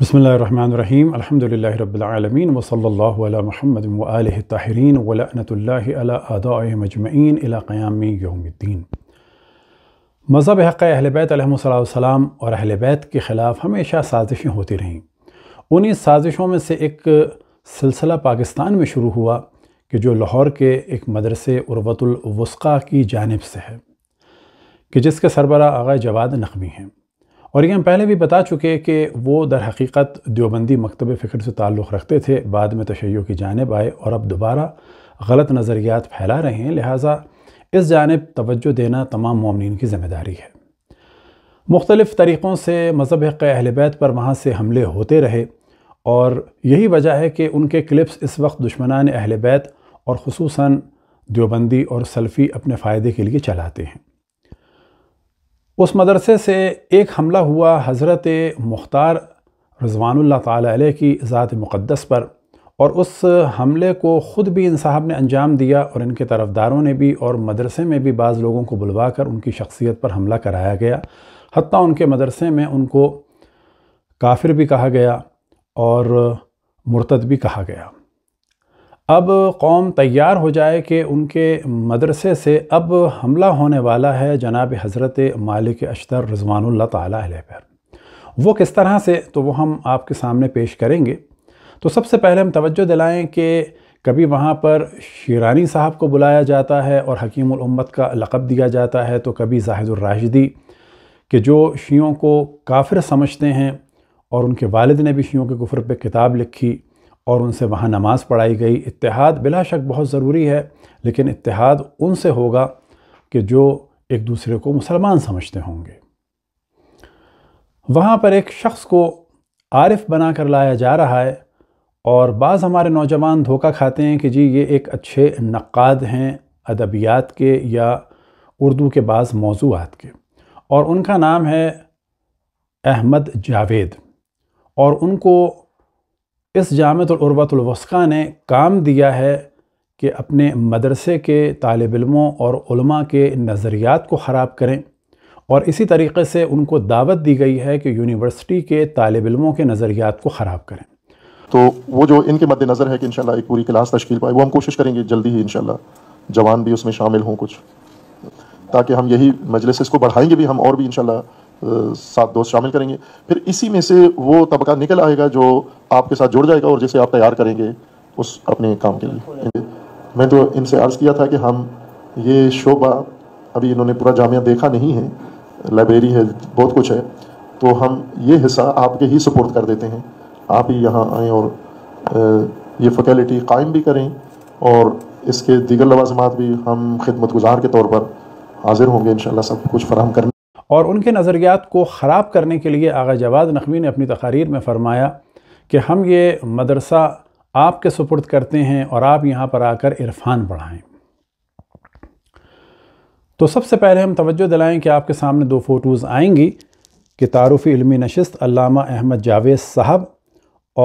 बसमीम अल्हम्दुलिल्लाह रब्बिलआलमीन महमद सल्लल्लाहु अला मुहम्मद व आलिहि ताहिरीन व लअनतुल्लाहि क़यामी यौमिद्दीन मज़हब हक़ अहल बैत और अहल बैत के ख़िलाफ़ हमेशा साजिशें होती रहीं उन्हीं साजिशों में से एक सिलसिला पाकिस्तान में शुरू हुआ कि जो लाहौर के एक मदरसे उर्वतुलवस्का की जानब से है कि जिसके सरबरा आगा जवाद नकवी हैं और ये हम पहले भी बता चुके कि वो दर हकीकत देवबंदी मकतब फ़िक्र से ताल्लुक़ रखते थे बाद में तशैयों की जानब आए और अब दोबारा गलत नज़रियात फैला रहे हैं लिहाजा इस जानब तोज्जो देना तमाम ममिन की ज़िम्मेदारी है मुख्तलिफ़ तरीक़ों से मज़हब अहल बैत पर वहाँ से हमले होते रहे और यही वजह है कि उनके क्लिप्स इस वक्त दुश्मनान अहल बैत और खसूस देवबंदी और सल्फ़ी अपने फ़ायदे के लिए चलाते हैं उस मदरसे से एक हमला हुआ हज़रत मुख्तार रजवानुल्ला ताली की ज़ात मुक़दस पर और उस हमले को ख़ुद भी इन साहब ने अंजाम दिया और इनके तरफदारों ने भी और मदरसे में भी बाज़ लोगों को बुलवा कर उनकी शख्सियत पर हमला कराया गया हती उनके मदरसे में उनको काफिर भी कहा गया और मुर्तद भी कहा गया अब कौम तैयार हो जाए कि उनके मदरसे से अब हमला होने वाला है जनाब हज़रत मालिक अशतर रज़वानल्ल तह पर वो किस तरह से तो वो हम आपके सामने पेश करेंगे तो सबसे पहले हम तवज्जो दिलाएं कि कभी वहाँ पर शिरानी साहब को बुलाया जाता है और हकीम उम्मत का लक़ब दिया जाता है तो कभी जाहिदुलराशदी कि जो शियों को काफिर समझते हैं और उनके वालद ने भी शियों के गफर पर किताब लिखी और उनसे वहाँ नमाज़ पढ़ाई गई इतिहाद बिला शक बहुत ज़रूरी है लेकिन इतिहाद उनसे होगा कि जो एक दूसरे को मुसलमान समझते होंगे वहाँ पर एक शख्स को आरिफ बना कर लाया जा रहा है और बाज़ हमारे नौजवान धोखा खाते हैं कि जी ये एक अच्छे नक़ाद हैं अदबियात के या उर्दू के बाज़ मौजूद के और उनका नाम है अहमद जावेद और उनको इस जामतुलरबतुलवस्का ने काम दिया है कि अपने मदरसे के तालब इलमों और के नज़रियात को ख़राब करें और इसी तरीके से उनको दावत दी गई है कि यूनिवर्सिटी के तालब इलमों के नज़रियात को ख़राब करें तो वो जो इनके मद्देनज़र है कि इन एक पूरी क्लास तश्ल पाए वो हम कोशिश करेंगे जल्दी ही इन जवान भी उसमें शामिल हों कुछ ताकि हम यही मजलिस इसको बढ़ाएंगे भी हम और भी इन सात दोस्त शामिल करेंगे फिर इसी में से वो तबका निकल आएगा जो आपके साथ जुड़ जाएगा और जिसे आप तैयार करेंगे उस अपने काम के लिए मैं तो इनसे अर्ज़ किया था कि हम ये शोबा अभी इन्होंने पूरा जामिया देखा नहीं है लाइब्रेरी है बहुत कुछ है तो हम ये हिस्सा आपके ही सपोर्ट कर देते हैं आप ही यहाँ आएँ और ये फैकल्टी कायम भी करें और इसके दीगर लवाजमात भी हम खिदमत गुजार के तौर पर हाजिर होंगे इन सब कुछ फराम करने और उनके नज़रियात को ख़राब करने के लिए आगा जवाद नकवी ने अपनी तकारीर में फ़रमाया कि हम ये मदरसा आपके सुपुर्द करते हैं और आप यहाँ पर आकर इरफान पढ़ाएँ तो सबसे पहले हम तवज्जो दिलाएँ कि आपके सामने दो फ़ोटोज़ आएंगी कि तारफ़ी इलमी नशस्त अल्लामा अहमद जावेद साहब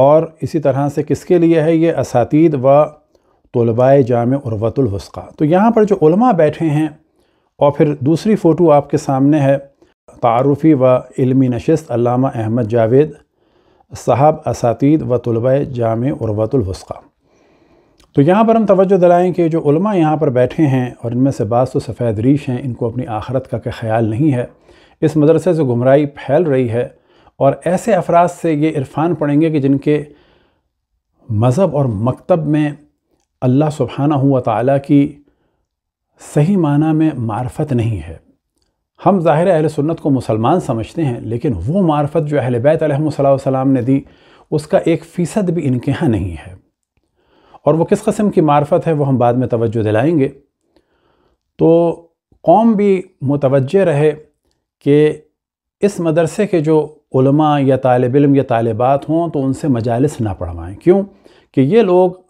और इसी तरह से किसके लिए है ये असातीद व तलबा जाम उर्वतुलहस्का तो यहाँ पर जो बैठे हैं और फिर दूसरी फ़ोटो आपके सामने है तारफ़ी व इलमी नशस्त अलामा अहमद जावेद साहब असातीद व तलबा जाम उर्वतुलवस्का तो यहाँ पर हम तवज्जो दिलाएँ कि जो उलमा यहाँ पर बैठे हैं और इनमें से बास तो सफ़ेद रीश हैं इनको अपनी आखरत का ख्याल नहीं है इस मदरसे से गुमराही फैल रही है और ऐसे अफराज से ये इरफान पढ़ेंगे कि जिनके मज़हब और मकतब में अल्लाह सुबहाना हुआ ताली की सही माना में मार्फत नहीं है हम ज़ाहिर अहल सुन्नत को मुसलमान समझते हैं लेकिन वो मार्फत जो अहल बैत सलाम ने दी उसका एक फ़ीसद भी इनके यहाँ नहीं है और वो किस कस्म की मार्फत है वो हम बाद में तवज्जो दिलाएंगे तो कौम भी मुतवज रहे कि इस मदरसे के जो या तालब इलम या तालबात हों तो उनसे मजालस ना पढ़वाएँ क्यों कि ये लोग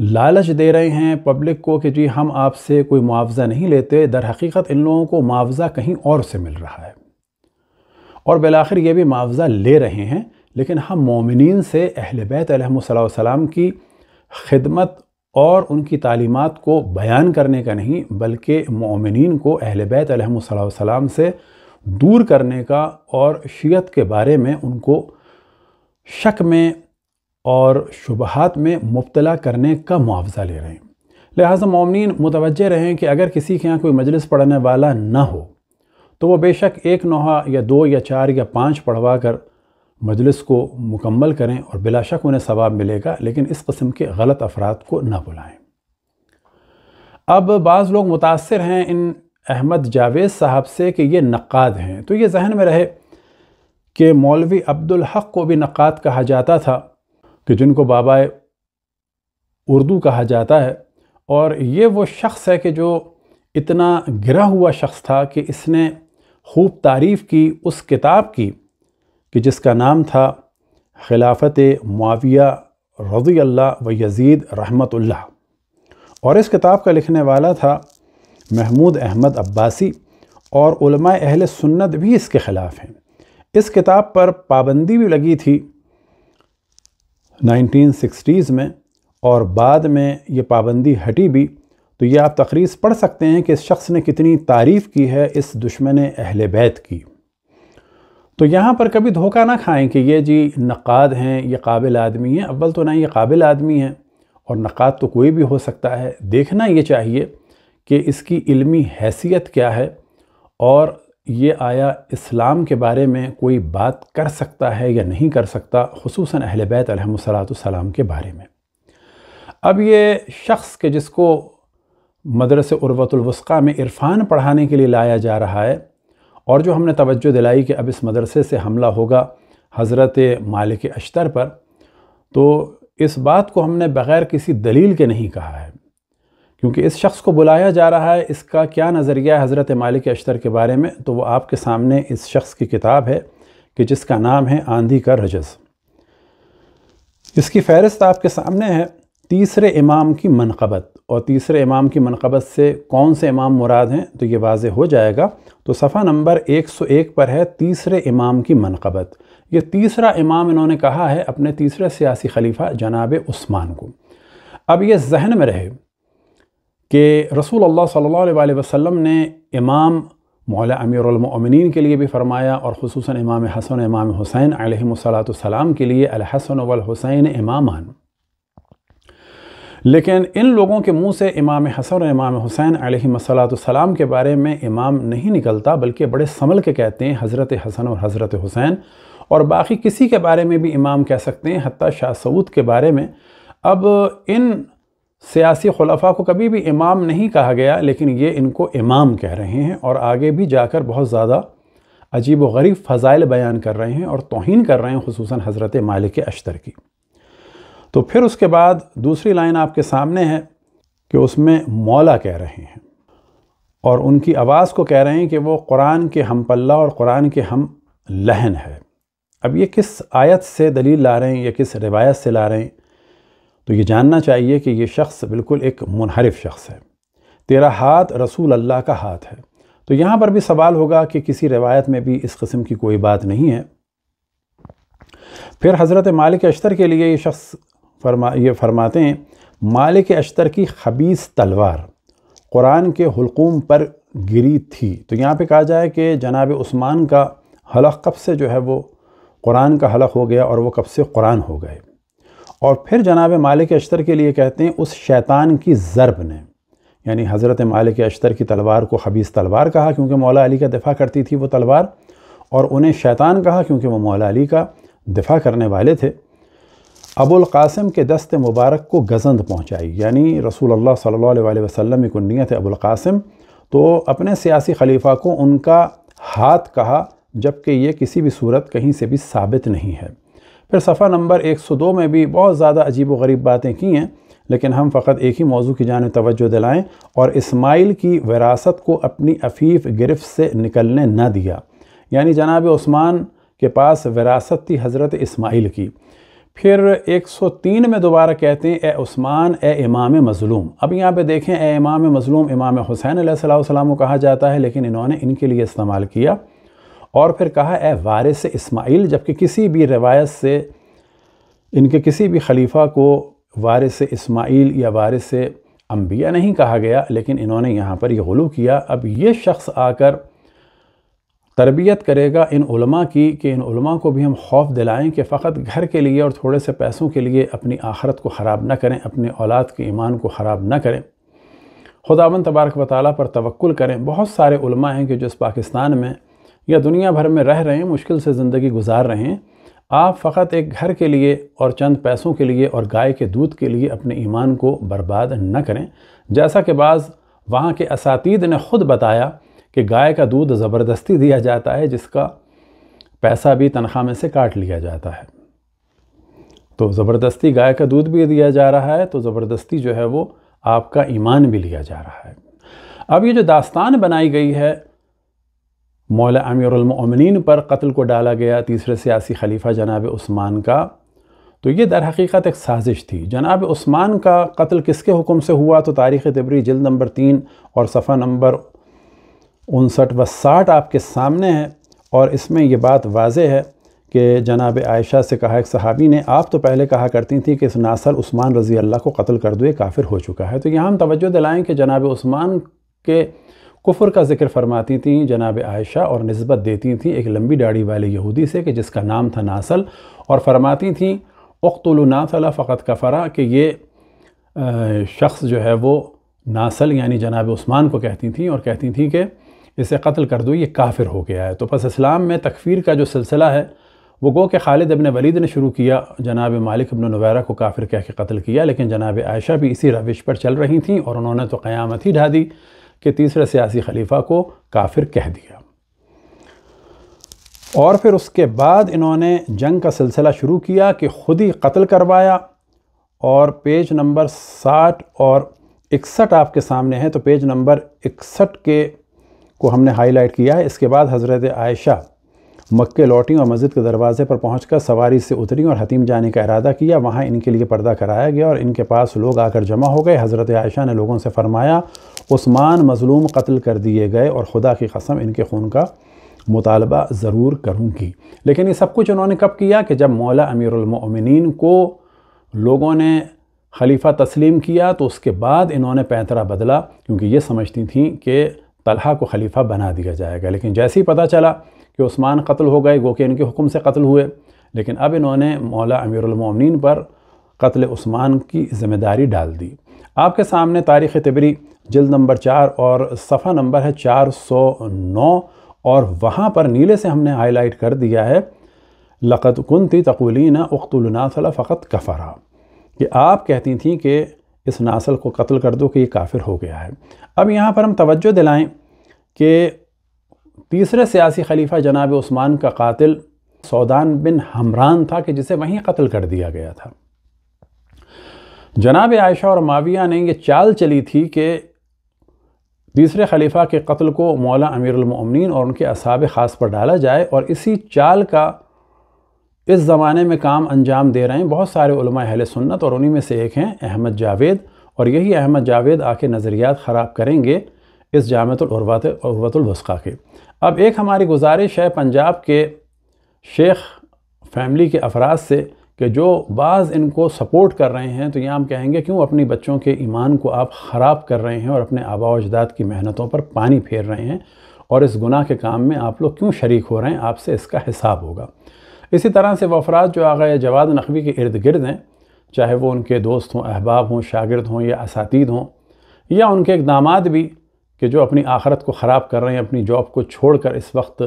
लालच दे रहे हैं पब्लिक को कि जी हम आपसे कोई मुआवजा नहीं लेते दर हकीकत इन लोगों को मुआवजा कहीं और से मिल रहा है और बिलाखिर ये भी मुआवजा ले रहे हैं लेकिन हम मोमिन से अहल बैतम की खिदमत और उनकी तालीमत को बयान करने का नहीं बल्कि मोमिन को अहल बैतम से दूर करने का और शीयत के बारे में उनको शक में और शुबहत में मुबतला करने का मुआवजा ले रहे हैं लिहाजा ममिन मुतवजह रहें कि अगर किसी के यहाँ कोई मजलिस पढ़ने वाला ना हो तो वह बेशक एक नोहा या दो या चार या पाँच पढ़वा कर मजलिस को मुकम्मल करें और बिलाशक उन्हें सवाब मिलेगा लेकिन इस कस्म के गलत अफराद को ना बुलाएँ अब बाज़ लोग मुतासर हैं इन अहमद जावेद साहब से कि ये नक़ाद हैं तो ये जहन में रहे कि मौलवी अब्दुल हक को भी नक़ाद कहा जाता था कि जिनको बाबा उर्दू कहा जाता है और ये वो शख्स है कि जो इतना गिरा हुआ शख्स था कि इसने खूब तारीफ़ की उस किताब की कि जिसका नाम था खिलाफत माविया रज़ी अल्लाह व यज़ीद रहमतुल्लाह और इस किताब का लिखने वाला था महमूद अहमद अब्बासी और उलमा अहल सुन्नत भी इसके ख़िलाफ़ हैं इस किताब पर पाबंदी भी लगी थी 1960s में और बाद में ये पाबंदी हटी भी तो ये आप तकरीज़ पढ़ सकते हैं कि इस शख्स ने कितनी तारीफ़ की है इस दुश्मन अहल बैत की तो यहाँ पर कभी धोखा ना खाएं कि ये जी नक़ाद हैं ये काबिल आदमी हैं अव्वल तो ना ये काबिल आदमी हैं और नक़ाद तो कोई भी हो सकता है देखना ये चाहिए कि इसकी इल्मी हैसियत क्या है और ये आया इस्लाम के बारे में कोई बात कर सकता है या नहीं कर सकता खसूस अहल बैत सलाम के बारे में अब ये शख्स के जिसको मदरस उर्वतुलवस्का में इरफ़ान पढ़ाने के लिए लाया जा रहा है और जो हमने तवज्जो दिलाई कि अब इस मदरसे से हमला होगा हज़रत मालिक अश्तर पर तो इस बात को हमने बग़ैर किसी दलील के नहीं कहा है क्योंकि इस शख्स को बुलाया जा रहा है इसका क्या नज़रिया है हज़रत मालिक अशतर के बारे में तो वो आपके सामने इस शख्स की किताब है कि जिसका नाम है आंधी का रजस इसकी फहरस्त आपके सामने है तीसरे इमाम की मनकबत और तीसरे इमाम की मनकबत से कौन से इमाम मुराद हैं तो ये वाज हो जाएगा तो सफ़ा नंबर 101 पर है तीसरे इमाम की मनकबत ये तीसरा इमाम इन्होंने कहा है अपने तीसरे सियासी खलीफा जनाब उस्मान को अब ये जहन में रहे कि रसूल अल्लाह सल्लल्लाहु अलैहि वसल्लम ने इमाम मौला अमीरमिन के लिए भी फ़रमाया और खसूस इमाम हसन इमाम हुसैन अलैहिस्सलाम के लिए अलहसन वलहुसैन इमामान लेकिन इन लोगों के मुंह से इमाम हसन और इमाम हुसैन अलैहिस्सलाम के बारे में इमाम नहीं निकलता बल्कि बड़े संभल के कहते हैं हज़रत हसन और हज़रत हुसैन और बाकी किसी के बारे में भी इमाम कह सकते हैं हती शाह सऊद के बारे में अब इन सियासी खलफा को कभी भी इमाम नहीं कहा गया लेकिन ये इनको इमाम कह रहे हैं और आगे भी जाकर बहुत ज़्यादा अजीब व गरीब फ़ज़ाइल बयान कर रहे हैं और तोहन कर रहे हैं खसूस हज़रत मालिक अशतर की तो फिर उसके बाद दूसरी लाइन आपके सामने है कि उसमें मौला कह रहे हैं और उनकी आवाज़ को कह रहे हैं कि वो कुरान के हम पल्ला और कुरान के हम लहन है अब ये किस आयत से दलील ला रहे हैं या किस रिवायत से ला रहे हैं तो ये जानना चाहिए कि ये शख्स बिल्कुल एक मुनहरफ शख्स है तेरा हाथ रसूल अल्लाह का हाथ है तो यहाँ पर भी सवाल होगा कि किसी रिवायत में भी इस कस्म की कोई बात नहीं है फिर हज़रत मालिक अश्तर के लिए ये शख्स फरमा ये फरमाते हैं मालिक अश्तर की खबीस तलवार कुरान के हलकूम पर गिरी थी तो यहाँ पे कहा जाए कि जनाब उस्मान का हलक कब से जो है वो कुरान का हलक हो गया और वो कब से कुरान हो गए और फिर जनाब मालिक अश्तर के लिए कहते हैं उस शैतान की ज़रब ने यानी हज़रत मालिक अश्तर की तलवार को हबीस तलवार कहा क्योंकि मौला अली का दिफा करती थी वो तलवार और उन्हें शैतान कहा क्योंकि वो मौला अली का दिफा करने वाले थे अबुल कासिम के दस्त मुबारक को गजंद पहुंचाई यानी रसूल अल्लाह सल्लल्लाहु अलैहि वसल्लम की नीयत अबुल कासिम तो अपने सियासी खलीफा को उनका हाथ कहा जबकि ये किसी भी सूरत कहीं से भी साबित नहीं है फिर सफ़ा नंबर 102 में भी बहुत ज़्यादा अजीब व गरीब बातें की हैं लेकिन हम फ़कत एक ही मौजू की जान तोज्जो दिलाएँ और इस्माइल की विरासत को अपनी अफीफ गिरफ्त से निकलने न दिया यानी जनाब ओस्मान के पास विरासत थी हज़रत इस्माइल की फिर 103 में दोबारा कहते हैं ए उस्मान ए इमाम मज़लूम अब यहाँ पे देखें ए इमाम मज़लूम इमाम हुसैन सलाम को कहा जाता है लेकिन इन्होंने इनके लिए इस्तेमाल किया और फिर कहा ए वारिस इस्माइल जबकि किसी भी रवायत से इनके किसी भी खलीफा को वारिस इस्माइल या वारिस अम्बिया नहीं कहा गया लेकिन इन्होंने यहाँ पर यह गलू किया अब ये शख्स आकर तरबियत करेगा इन उलमा की कि इन उलमा को भी हम खौफ दिलाएं कि फ़कत घर के लिए और थोड़े से पैसों के लिए अपनी आखरत को ख़राब न करें अपने औलाद के ईमान को ख़राब न करें खुदा तबारक वाली पर तवक्ल करें बहुत सारे उलमा हैं कि जो इस पाकिस्तान में या दुनिया भर में रह रहे हैं मुश्किल से ज़िंदगी गुजार रहे हैं आप फ़कत एक घर के लिए और चंद पैसों के लिए और गाय के दूध के लिए अपने ईमान को बर्बाद न करें जैसा कि बाज़ वहाँ के असातीद ने ख़ुद बताया कि गाय का दूध ज़बरदस्ती दिया जाता है जिसका पैसा भी तनख्वाह में से काट लिया जाता है तो ज़बरदस्ती गाय का दूध भी दिया जा रहा है तो ज़बरदस्ती जो है वो आपका ईमान भी लिया जा रहा है अब ये जो दास्तान बनाई गई है मौला अमीर उमिन पर कत्ल को डाला गया तीसरे सियासी खलीफा जनाब उस्मान का तो ये दर हकीकत एक साजिश थी जनाब उस्मान का कत्ल किसके हुक्म से हुआ तो तारीख़ तबरी जल्द नंबर तीन और सफ़ा नंबर उनसठ व साठ आपके सामने है और इसमें यह बात वाज है कि जनाब आयशा से कहा एक सहाबी ने आप तो पहले कहा करती थी कि इस नासर उस्मान रज़ी अल्लाह को कत्ल कर दो काफिर हो चुका है तो यहाँ हम तोज्जो दिलाएँ कि जनाब उस्मान के कुफर का जिक्र फरमाती थी जनाब आयशा और नस्बत देती थी एक लंबी दाढ़ी वाले यहूदी से कि जिसका नाम था नासल और फरमाती थी अख्तुल फ़कत फ़कत कफ़रा कि ये शख्स जो है वो नासल यानी जनाब उस्मान को कहती थी और कहती थी कि इसे कत्ल कर दो ये काफिर हो गया है तो बस इस्लाम में तकफ़ीर का जो सिलसिला है वो गो के खालिद अबन वलीद ने शुरू किया जनाब मालिक अबन नवैरा को काफिर कह के कत्ल किया लेकिन जनाब आयशा भी इसी रविश पर चल रही थी और उन्होंने तो क़्यामत ही ढा दी कि तीसरे सियासी खलीफा को काफिर कह दिया और फिर उसके बाद इन्होंने जंग का सिलसिला शुरू किया कि ख़ुद ही कत्ल करवाया और पेज नंबर साठ और इकसठ आपके सामने है तो पेज नंबर इकसठ के को हमने हाईलाइट किया है इसके बाद हज़रत आयशा मक्के लौटी और मस्जिद के दरवाजे पर पहुंचकर सवारी से उतरी और हतीम जाने का इरादा किया वहाँ इनके लिए पर्दा कराया गया और इनके पास लोग आकर जमा हो गए हज़रत आयशा ने लोगों से फरमाया उस्मान मजलूम कत्ल कर दिए गए और खुदा की कसम इनके खून का मुतालबा ज़रूर करूँगी लेकिन ये सब कुछ उन्होंने कब किया कि जब मौला अमीरमिन को लोगों ने खलीफा तस्लीम किया तो उसके बाद इन्होंने पैंतरा बदला क्योंकि ये समझती थी कि तलहा को खलीफा बना दिया जाएगा लेकिन जैसे ही पता चला कि उस्मान कत्ल हो गए गो कि इनके हुक्म से कत्ल हुए लेकिन अब इन्होंने मौला अमीरमिन पर कत्ल उस्मान की ज़िम्मेदारी डाल दी आपके सामने तारीख़ तबरी जल्द नंबर चार और सफ़ा नंबर है चार सौ नौ और वहाँ पर नीले से हमने हाईलाइट कर दिया है लक़त कुंती तकुलीना नासल फ़कत कफ़रा कि आप कहती थी कि इस नासल को कत्ल कर दो कि ये काफिर हो गया है अब यहाँ पर हम तवज्जो दिलाएं कि तीसरे सियासी खलीफा जनाब उस्मान का कातिल सौदान बिन हमरान था कि जिसे वहीं कत्ल कर दिया गया था जनाब आयशा और माविया ने यह चाल चली थी कि तीसरे खलीफा के कत्ल को मौला अमीरमिन और उनके असाब ख़ास पर डाला जाए और इसी चाल का इस ज़माने में काम अंजाम दे रहे हैं बहुत सारे अहल सुन्नत और उन्हीं में से एक हैं अहमद जावेद और यही अहमद जावेद आके नज़रियात ख़राब करेंगे इस जामतुलरवत के की अब एक हमारी गुजारिश है पंजाब के शेख फैमिली के अफराज़ से कि जो बाज़ इनको सपोर्ट कर रहे हैं तो ये हम कहेंगे क्यों अपने बच्चों के ईमान को आप ख़राब कर रहे हैं और अपने आबा अजदाद की मेहनतों पर पानी फेर रहे हैं और इस गुनाह के काम में आप लोग क्यों शरीक हो रहे हैं आपसे इसका हिसाब होगा इसी तरह से वह अफराज जो आगा जवाद नकवी के इर्द गिर्द हैं चाहे वो उनके दोस्त हों अहबाब हों शागिर्द हों या असातीद हों या उनके इकदाम भी कि जो अपनी आखरत को ख़राब कर रहे हैं अपनी जॉब को छोड़कर इस वक्त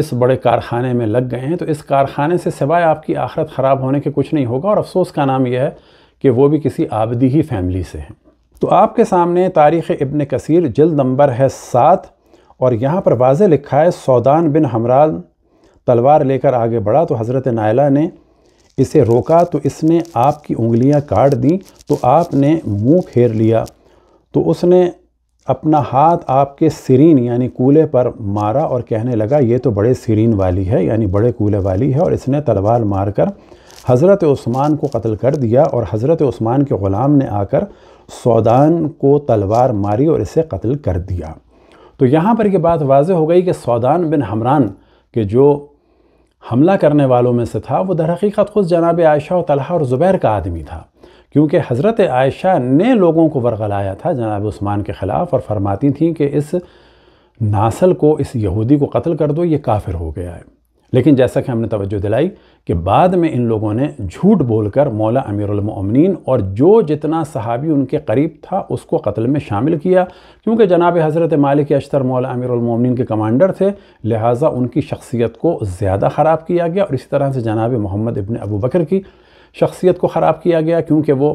इस बड़े कारखाने में लग गए हैं तो इस कारखाने से सिवाय आपकी आखरत ख़राब होने के कुछ नहीं होगा और अफसोस का नाम यह है कि वो भी किसी आबदी ही फैमिली से हैं तो आपके सामने तारीख़ इब्न कसीर जल्द नंबर है सात और यहाँ पर वाज लिखा है सौदान बिन हमराल तलवार लेकर आगे बढ़ा तो हज़रत नायला ने इसे रोका तो इसने आपकी उंगलियां काट दी तो आपने मुंह फेर लिया तो उसने अपना हाथ आपके सिरीन यानी कूले पर मारा और कहने लगा ये तो बड़े सिरीन वाली है यानी बड़े कूले वाली है और इसने तलवार मारकर हज़रत उस्मान को कत्ल कर दिया और हज़रत उस्मान के ग़ुलाम ने आकर सौदान को तलवार मारी और इसे कत्ल कर दिया तो यहाँ पर यह बात वाज हो गई कि सौदान बिन हमरान के जो हमला करने वालों में से था वो दरहकीक़त खुद जनाब आयशा और तलहा और ज़ुबैर का आदमी था क्योंकि हज़रत आयशा ने लोगों को वरगलाया था जनाब उस्मान के ख़िलाफ़ और फरमाती थी कि इस नासल को इस यहूदी को कत्ल कर दो ये काफिर हो गया है लेकिन जैसा कि हमने तवज्जो दिलाई कि बाद में इन लोगों ने झूठ बोलकर मौला अमीरमिन और जो जितना सहाबी उनके करीब था उसको कत्ल में शामिल किया क्योंकि जनाब हज़रत मालिक अश्तर मौला अमीरमिन के कमांडर थे लिहाजा उनकी शख्सियत को ज़्यादा ख़राब किया गया और इसी तरह से जनाब मोहम्मद इबन अबू बकर की शख्सियत को ख़राब किया गया क्योंकि वो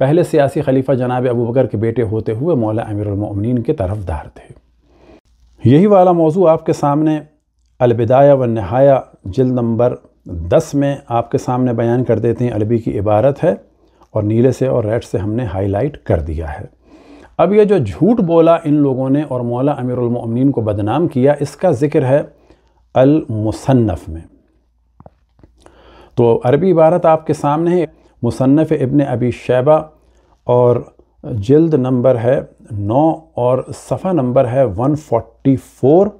पहले सियासी खलीफा जनाब अबू बकर के बेटे होते हुए मौला अमीरमिन के तरफदार थे यही वाला मौजू आपके सामने अलबिदाया व नहाया जल्द नंबर दस में आपके सामने बयान कर देते हैं अलबी की इबारत है और नीले से और रेड से हमने हाईलाइट कर दिया है अब यह जो झूठ बोला इन लोगों ने और मौला अमीरमिन को बदनाम किया इसका ज़िक्र है अलमुसन्फ़ में तो अरबी इबारत आपके सामने है मुसनफ़ इबन अबी शैबा और जल्द नंबर है नौ और सफ़ा नंबर है वन फोटी फोर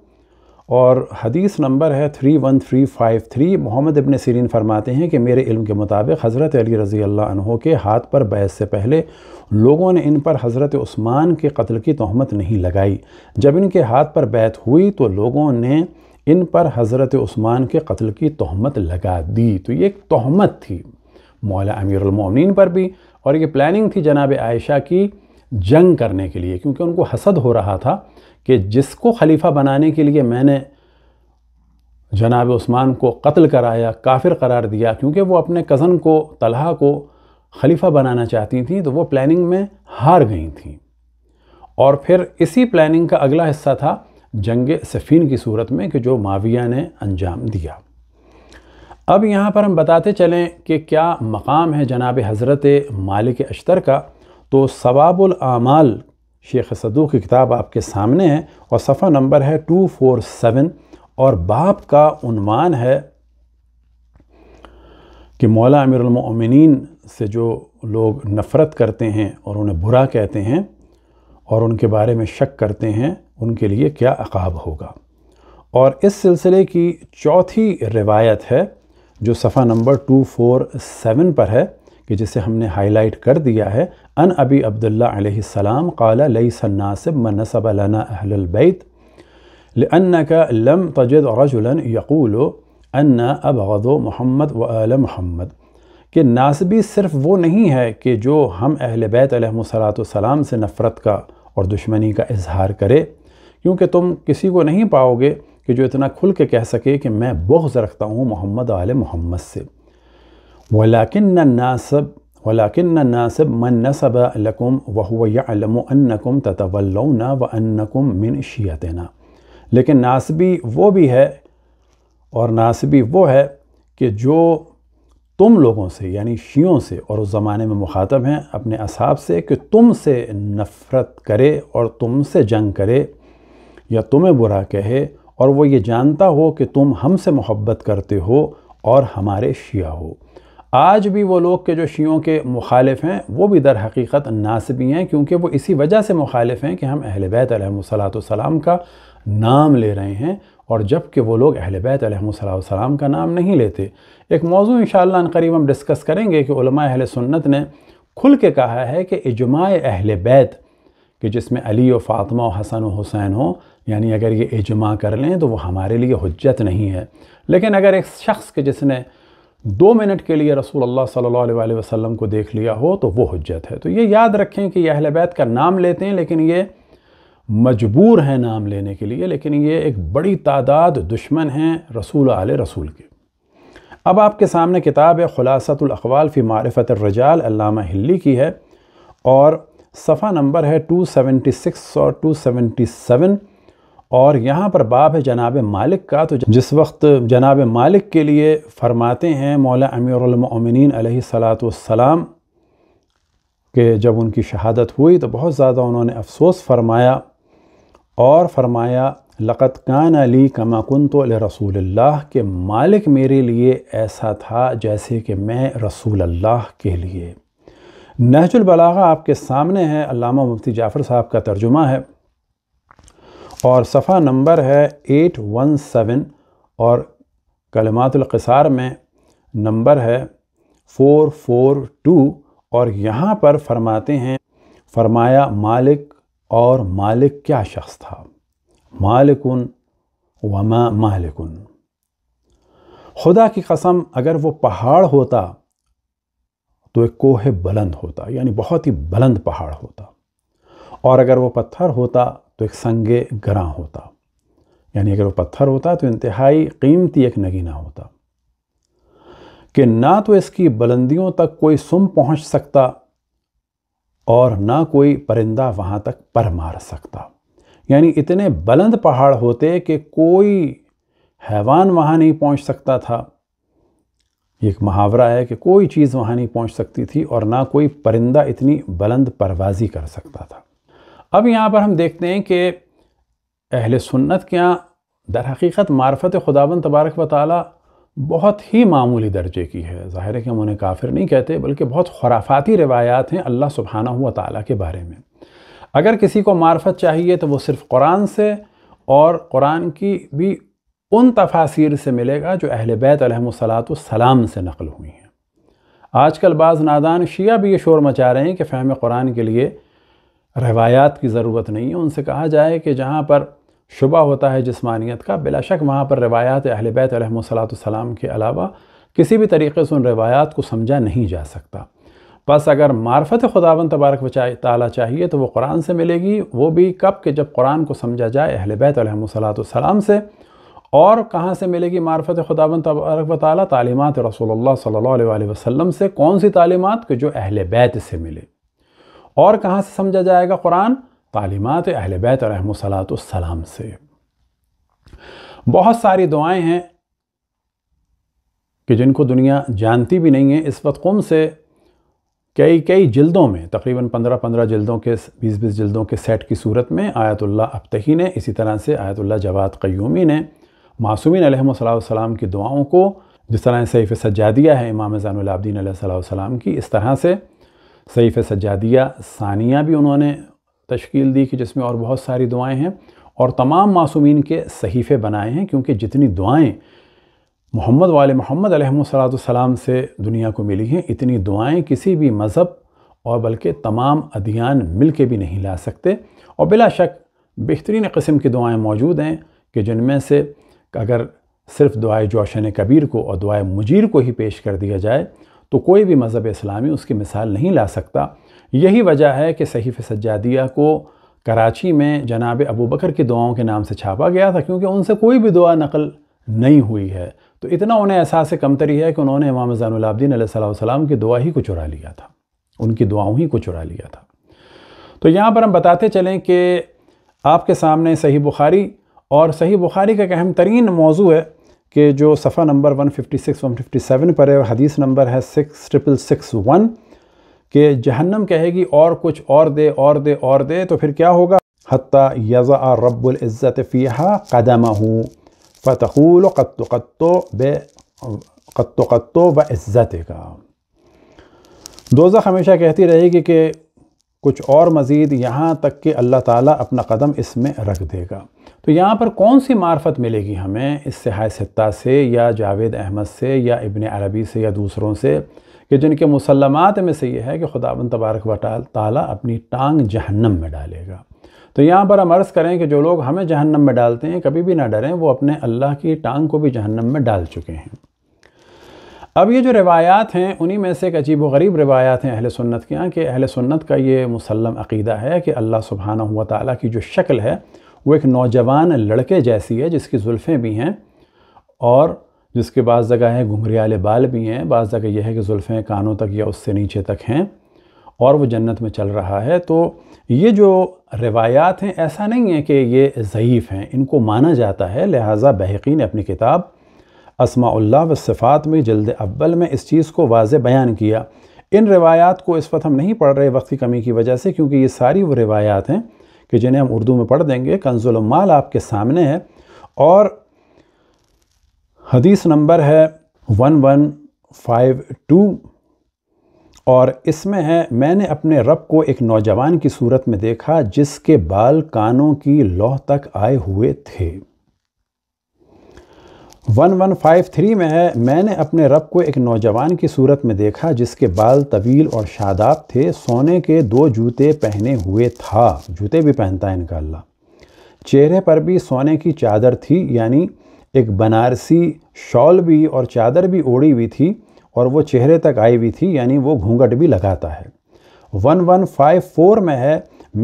और हदीस नंबर है three three one five three Muhammad ibn Sirin फरमाते हैं कि मेरे इल्म के मुताबिक हज़रत अली रज़ी अल्लाह के हाथ पर बैस से पहले लोगों ने इन पर हज़रत उस्मान के कत्ल की तहमत नहीं लगाई जब इनके हाथ पर बैत हुई तो लोगों ने इन पर हज़रत उस्मान के कत्ल की तहमत लगा दी तो ये एक तहमत थी मौला अमीरमिन पर भी और ये प्लानिंग थी जनाब आयशा की जंग करने के लिए क्योंकि उनको हसद हो रहा था कि जिसको खलीफा बनाने के लिए मैंने जनाब उस्मान को कत्ल कराया काफिर करार दिया क्योंकि वो अपने कज़न को तलहा को खलीफा बनाना चाहती थी तो वो प्लानिंग में हार गई थी और फिर इसी प्लानिंग का अगला हिस्सा था जंग सफ़ीन की सूरत में कि जो माविया ने अंजाम दिया अब यहाँ पर हम बताते चलें कि क्या मकाम है जनाब हज़रत मालिक अश्तर का तो सवाबुलमाल शेख सदू की किताब आपके सामने है और सफ़ा नंबर है टू फोर सेवन और बाप का उन्वान है कि मौला अमीरमिन से जो लोग नफ़रत करते हैं और उन्हें बुरा कहते हैं और उनके बारे में शक करते हैं उनके लिए क्या अकाब होगा और इस सिलसिले की चौथी रिवायत है जो सफ़ा नंबर 247 पर है कि जिसे हमने हाईलाइट कर दिया है अन अबी अब्दुल्लाम काला लई सन्नासिब मनसब लना अहलबैत का लम तजद रजुलन यकूल अन्ना अब गदो मोहम्मद व अल मोहम्मद कि नासबी सिर्फ वो नहीं है कि जो हम अहल बैत सलाम से नफ़रत का और दुश्मनी का इजहार करे क्योंकि तुम किसी को नहीं पाओगे कि जो इतना खुल के कह सके कि मैं बग्ज़ रखता हूँ मोहम्मद आल मोहम्मद से वलाकिन नासब वलाकिन नासब मन नसब लकुम ततवल ततवल्लना व अनकुम मिन शीतना लेकिन नासबी वो भी है और नासबी वो है कि जो तुम लोगों से यानी शियों से और उस ज़माने में मुखातब हैं अपने असाब से कि तुम से नफ़रत करे और तुम से जंग करे या तुम्हें बुरा कहे और वो ये जानता हो कि तुम हमसे मोहब्बत करते हो और हमारे शिया हो आज भी वो लोग के जो शियों के मुखालिफ हैं वो भी दर हकीकत नासबी हैं क्योंकि वो इसी वजह से मुखालिफ हैं कि हम अहल बैत सलाम का नाम ले रहे हैं और जबकि वो लोग अहल बैत सलाम का नाम नहीं लेते एक मौजू इन करीब हम डिस्कस करेंगे कि अहल सुन्नत ने खुल के कहा है कि इजमा अहल बैत कि जिसमें अली और फातमा और हसन व हुसैन हो यानी अगर ये इजमा कर लें तो वो हमारे लिए हजत नहीं है लेकिन अगर एक शख्स के जिसने दो मिनट के लिए रसूल अल्लाह सल्लल्लाहु अलैहि वसल्लम को देख लिया हो तो वो हजत है तो ये याद रखें कि अहल बैत का नाम लेते हैं लेकिन ये मजबूर हैं नाम लेने के लिए लेकिन ये एक बड़ी तादाद दुश्मन हैं रसूल आल रसूल के अब आपके सामने किताब है ख़ुलासतलवाल फ़ी मारफ़त रजाल अल्लामा हिल्ली की है और सफ़ा नंबर है 276 और 277 और यहाँ पर बाब है जनाब मालिक का तो जिस वक्त जनाब मालिक के लिए फ़रमाते हैं मौला अमीरमिन सलातम के जब उनकी शहादत हुई तो बहुत ज़्यादा उन्होंने अफ़सोस फ़रमाया और फ़रमाया लक़त कान अली कमा तो रसूल अल्लाह के मालिक मेरे लिए ऐसा था जैसे कि मैं रसूल अल्लाह के लिए नहजुलबलागा आपके सामने है अलामा मुफ्ती जाफ़र साहब का तर्जुमा है और सफ़ा नंबर है एट वन सेवन और कलमातलकसार में नंबर है फ़ोर फ़ोर टू और यहाँ पर फरमाते हैं फरमाया मालिक और मालिक क्या शख्स था मालिक वमा मालिक खुदा की कसम अगर वो पहाड़ होता तो एक कोह बुलंद होता यानी बहुत ही बुलंद पहाड़ होता और अगर वो पत्थर होता तो एक संगे ग्रां होता यानी अगर वो पत्थर होता तो इंतहाई कीमती एक नगीना होता कि ना तो इसकी बुलंदियों तक कोई सुम पहुंच सकता और ना कोई परिंदा वहाँ तक पर मार सकता यानी इतने बुलंद पहाड़ होते कि कोई हैवान वहाँ नहीं पहुँच सकता था एक मुहावरा है कि कोई चीज़ वहाँ नहीं पहुँच सकती थी और ना कोई परिंदा इतनी बुलंद परवाजी कर सकता था अब यहाँ पर हम देखते हैं कि अहल सुन्नत के यहाँ दर हकीकत मार्फत खुदाबंद तबारक व बहुत ही मामूली दर्जे की है ज़ाहिर है कि हम उन्हें काफिर नहीं कहते बल्कि बहुत खुराफाती रिवायात हैं अल्लाह सुबहाना हुआ ताली के बारे में अगर किसी को मार्फत चाहिए तो वो सिर्फ कुरान से और कुरान की भी उन तफासिर से मिलेगा जो अहल बैत से नकल हुई हैं आजकल बाज़ नादान शिया भी ये शोर मचा रहे हैं कि फ़हम कुरान के लिए रवायात की ज़रूरत नहीं है उनसे कहा जाए कि जहाँ पर शुबा होता है जिसमानियत का बिलाशक वहाँ पर रवायात अहल बैत के अलावा किसी भी तरीके से उन रवायात को समझा नहीं जा सकता बस अगर मार्फत खुदावन तबारक वचाई ताला चाहिए तो वो कुरान से मिलेगी वो भी कब के जब कुरान को समझा जाए अहल बैतलम से और कहाँ से मिलेगी मार्फत खुदावन तबारक वाली ताली तालीमत रसोल्ला सल्ला वसम से कौन सी तालीमत के जो अहल बैत से मिले और कहाँ से समझा जाएगा कुरान तालीमत अहल बैत रहमसलाम से बहुत सारी दुआएँ हैं कि जिनको दुनिया जानती भी नहीं है इस वक्त कुम से कई कई जिल्दों में तकरीबन पंद्रह पंद्रह जिल्दों के बीस बीस जिल्दों के सेट की सूरत में आयतुल्ला अबतही ने इसी तरह से आयतुल्ला जवाद क्यूमी ने मासूमिन सलाम की दुआओं को जिस तरह सैफ़ सज्जादिया है इमाम ज़ानुलाब्दीन सलाम की इस तरह से सैफ़ सज्जादिया सानिया भी उन्होंने तश्कील दी कि जिसमें और बहुत सारी दुआएँ हैं और तमाम मासूमिन के सहीफ़े बनाए हैं क्योंकि जितनी दुआएँ मोहम्मद वाले मोहम्मद सलाम से दुनिया को मिली हैं इतनी दुआएं किसी भी मज़हब और बल्कि तमाम अदियान मिल के भी नहीं ला सकते और बिला शक बेहतरीन कस्म की दुआएं मौजूद हैं कि जिनमें से अगर सिर्फ दुआए जोशन कबीर को और दुआए मुजीर को ही पेश कर दिया जाए तो कोई भी मज़हब इस्लामी उसकी मिसाल नहीं ला सकता यही वजह है कि सहीफ़ सज्जादिया को कराची में जनाब अबू बकर की दुआओं के नाम से छापा गया था क्योंकि उनसे कोई भी दुआ नकल नहीं हुई है तो इतना उन्हें एहसास कमतरी है कि उन्होंने इमाम जानदीन सलाम की दुआ ही को चुरा लिया था उनकी दुआओं ही को चुरा लिया था तो यहाँ पर हम बताते चलें कि आपके सामने सही बुखारी और सही बुखारी का एक अहम तरीन मौजू है कि जो सफ़ा नंबर 156 सेवन पर है हदीस नंबर है सिक्स ट्रिपल सिक्स वन के जहन्नम कहेगी और कुछ और दे और दे और दे तो फिर क्या होगा हती यज़ा रब्बुल्ज़त फ़ीहा कदम हूँ فتقول قد قد قد قد व इज़्ज़त का दोजख हमेशा कहती रहेगी कि कुछ और मज़ीद यहाँ तक कि अल्लाह ताला अपना कदम इसमें रख देगा तो यहाँ पर कौन सी मार्फत मिलेगी हमें इस सहाय सत्ता से या जावेद अहमद से या इबन अरबी से या दूसरों से कि जिनके मुसलमात में से ये है कि खुदाबंद तबारक वाल ताली अपनी टांग जहन्नम में डालेगा तो यहाँ पर हम अर्ज़ करें कि जो लोग हमें जहन्नम में डालते हैं कभी भी ना डरें वो अपने अल्लाह की टांग को भी जहन्नम में डाल चुके हैं अब ये जो रिवायात हैं उन्हीं में से एक अजीब व गरीब रिवायात हैं अहल सुन्नत के यहाँ कि अहल सुन्नत का ये मुसलम अकीदा है कि अल्लाह सुबहाना हुआ ताली की जो शक्ल है वो एक नौजवान लड़के जैसी है जिसकी जुल्फ़ें भी हैं और जिसके बाद जगह है घुंघरियाले बाल भी हैं बाद जगह यह है कि जुल्फ़ें कानों तक या उससे नीचे तक हैं और वो जन्नत में चल रहा है तो ये जो रिवायात हैं ऐसा नहीं है कि ये ज़यीफ़ हैं इनको माना जाता है लिहाजा बहकी ने अपनी किताब असमाउल्ला व में जल्द अव्वल में इस चीज़ को वाज बयान किया इन रिवायात को इस वक्त हम नहीं पढ़ रहे वक्त की कमी की वजह से क्योंकि ये सारी वो रिवायात हैं कि जिन्हें हम उर्दू में पढ़ देंगे कंजुलमाल आपके सामने है और हदीस नंबर है वन वन फाइव टू और इसमें है मैंने अपने रब को एक नौजवान की सूरत में देखा जिसके बाल कानों की लौह तक आए हुए थे 1153 में है मैंने अपने रब को एक नौजवान की सूरत में देखा जिसके बाल तवील और शादाब थे सोने के दो जूते पहने हुए था जूते भी पहनता है इनका अल्लाह चेहरे पर भी सोने की चादर थी यानी एक बनारसी शॉल भी और चादर भी ओढ़ी हुई थी और वो चेहरे तक आई हुई थी यानी वो घूंघट भी लगाता है वन वन फाइव फोर में है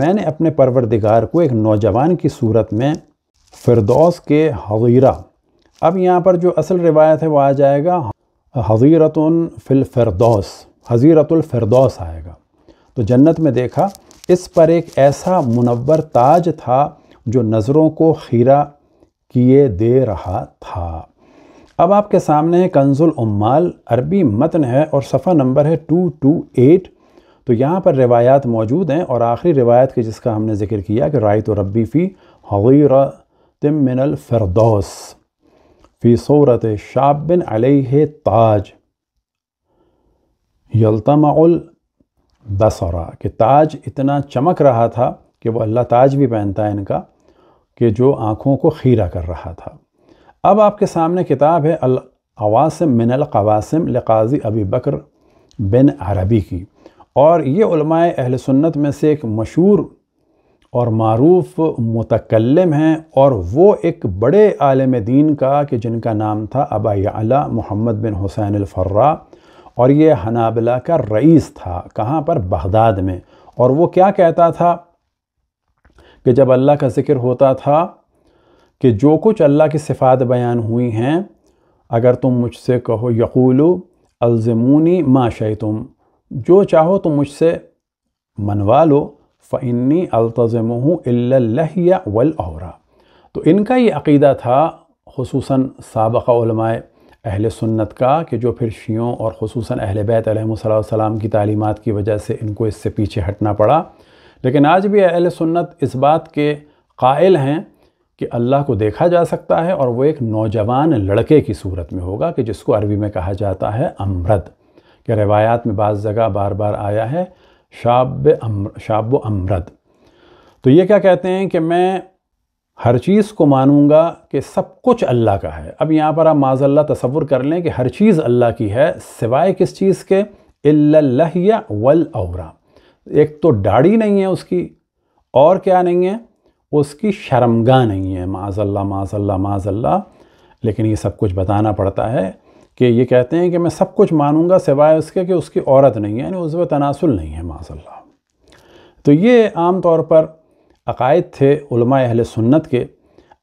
मैंने अपने परवरदिगार को एक नौजवान की सूरत में फिरदौस के हजीरा अब यहाँ पर जो असल रिवायत है वो आ जाएगा हजीरतन फिल फिरदौस आएगा तो जन्नत में देखा इस पर एक ऐसा मुनवर ताज था जो नज़रों को खीरा किए दे रहा था अब आपके सामने कंजुल उम्माल अरबी मतन है और सफ़ा नंबर है टू टू एट तो यहाँ पर रिवायात मौजूद हैं और आखिरी रिवायत के जिसका हमने जिक्र किया कि राय तो रबी फ़ी हवीर तिम फ़ी सूरत शाबिन अलह ताज यलतमाउल दसरा कि ताज इतना चमक रहा था कि वह अल्लाह ताज भी पहनता है इनका कि जो आँखों को खीरा कर रहा था अब आपके सामने किताब है अल अवासम अल कवासम लिकाजी अबी बकर बिन अरबी की और ये अहल सुन्नत में से एक मशहूर और मरूफ मतकलम हैं और वो एक बड़े आलम दीन का कि जिनका नाम था अबा अला मोहम्मद बिन हुसैन अलफर्रा और ये हनाबला का रईस था कहाँ पर बगदाद में और वो क्या कहता था कि जब अल्लाह का ज़िक्र होता था कि जो कुछ अल्लाह की सिफ़ात बयान हुई हैं अगर तुम मुझसे कहो यकूलु अलज़मूनी माशे तुम जो चाहो तुम मुझसे मनवा लो फ़नी अलतज़म या वल औरा तो इनका ये अकीदा था खसूस सबक़ा अहल सुन्नत का कि जो फिर शियों और खसूस अहल बैतम की तलीमत की वजह से इनको इससे पीछे हटना पड़ा लेकिन आज भी अहल सुन्नत इस बात के कायल हैं कि अल्लाह को देखा जा सकता है और वो एक नौजवान लड़के की सूरत में होगा कि जिसको अरबी में कहा जाता है अमृत के रवायात में बाज़ जगह बार बार आया है शाब अम्र शाब अमृत तो ये क्या कहते हैं कि मैं हर चीज़ को मानूंगा कि सब कुछ अल्लाह का है अब यहाँ पर आप माजल्ला तस्वुर कर लें कि हर चीज़ अल्लाह की है सिवाय किस चीज़ के या वल और एक तो दाढ़ी नहीं है उसकी और क्या नहीं है उसकी शर्मगा नहीं है माजल्ला माजल्ला माजल्ला लेकिन ये सब कुछ बताना पड़ता है कि ये कहते हैं कि मैं सब कुछ मानूंगा सिवाय उसके कि उसकी औरत नहीं है यानी पर तनासुल नहीं है माजल्ला तो ये आम तौर पर अकायद थे अहल सुन्नत के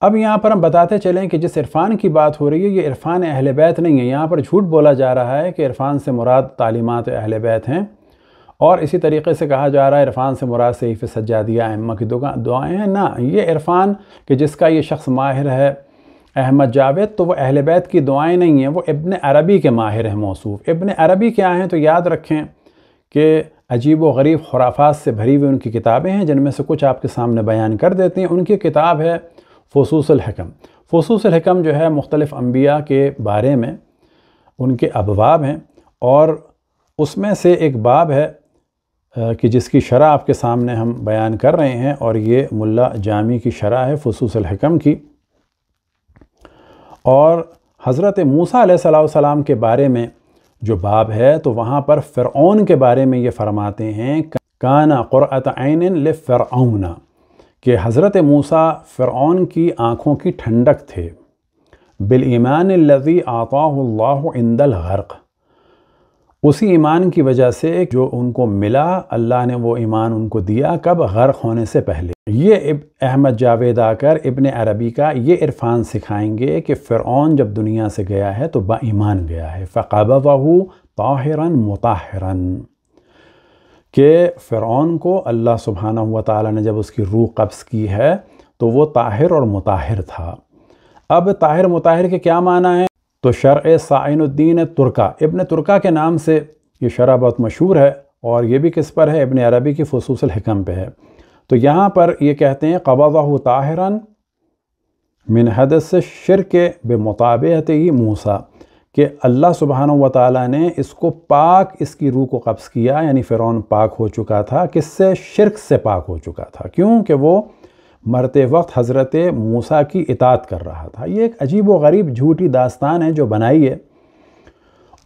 अब यहाँ पर हम बताते चलें कि जिस इरफ़ान की बात हो रही है ये इरफ़ान अहल बैत नहीं है यहाँ पर झूठ बोला जा रहा है कि इरफ़ान से मुराद तालीमत अहल बैत हैं और इसी तरीके से कहा जा रहा है इरफान से मुराद सैफ़ सज्जादिया अम्मा की दुआएँ हैं ना ये इरफान कि जिसका ये शख्स माहिर है अहमद जावेद तो वह अहल बैत की दुआएँ नहीं हैं वो इबन अरबी के माहिर हैं मौसू इबन अरबी क्या हैं तो याद रखें कि अजीब व गरीब खुराफात से भरी हुई उनकी किताबें हैं जिनमें से कुछ आपके सामने बयान कर देते हैं उनकी किताब है फसूसलहकम फसूसलहकम जो है मुख्तलिफ़ अम्बिया के बारे में उनके अबवाब हैं और उसमें से एक बाब है कि जिसकी शरह आपके सामने हम बयान कर रहे हैं और ये मुल्ला जामी की शरह है फसूस हकम की और हज़रत मूसा सलाम के बारे में जो बाब है तो वहाँ पर फ़िरौन के बारे में ये फरमाते हैं काना क़ुरत आन ले फ़िरौना कि हज़रत मूसा फ़िरौन की आँखों की ठंडक थे बिल ईमान लजी आता इंदल गर्क़ उसी ईमान की वजह से जो उनको मिला अल्लाह ने वो ईमान उनको दिया कब गर्क होने से पहले ये अहमद जावेद आकर इबन अरबी का ये इरफान सिखाएंगे कि फ़िरौन जब दुनिया से गया है तो बा ईमान गया है फ़ाबा वाहू ताहरन मुताहरन के फ़िरौन को अल्लाह सुबहाना हुआ ताला ने जब उसकी रूह कब्ज़ की है तो वो ताहिर और मुताहिर था अब ताहिर मुताहिर के क्या माना है तो शर साइनुद्दीन तुर्का इब्न तुर्का के नाम से ये शरह बहुत मशहूर है और ये भी किस पर है इब्न अरबी की हकम पे है तो यहाँ पर ये कहते हैं कबाज़ा ताहरन हद से शिर के बेमुताबत ही मूसा कि अल्लाह सुबहान व ताली ने इसको पाक इसकी रूह को कब्ज़ किया यानी फ़िरौन पाक हो चुका था किससे शिरक से पाक हो चुका था क्योंकि वो मरते वक्त हज़रत मूसा की इतात कर रहा था ये एक अजीब व गरीब झूठी दास्तान है जो बनाई है